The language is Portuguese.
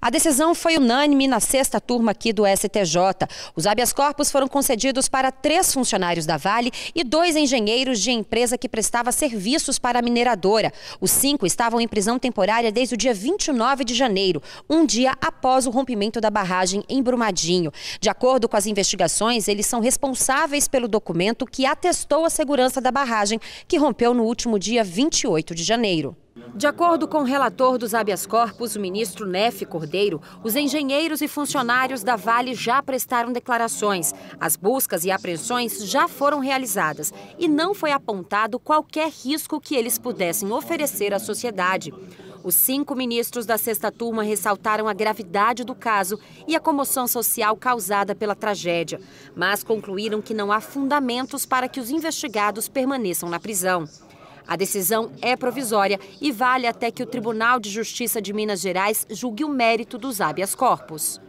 A decisão foi unânime na sexta turma aqui do STJ. Os habeas corpus foram concedidos para três funcionários da Vale e dois engenheiros de empresa que prestava serviços para a mineradora. Os cinco estavam em prisão temporária desde o dia 29 de janeiro, um dia após o rompimento da barragem em Brumadinho. De acordo com as investigações, eles são responsáveis pelo documento que atestou a segurança da barragem, que rompeu no último dia 28 de janeiro. De acordo com o relator dos habeas corpus, o ministro Nefe Cordeiro, os engenheiros e funcionários da Vale já prestaram declarações. As buscas e apreensões já foram realizadas e não foi apontado qualquer risco que eles pudessem oferecer à sociedade. Os cinco ministros da sexta turma ressaltaram a gravidade do caso e a comoção social causada pela tragédia, mas concluíram que não há fundamentos para que os investigados permaneçam na prisão. A decisão é provisória e vale até que o Tribunal de Justiça de Minas Gerais julgue o mérito dos habeas corpus.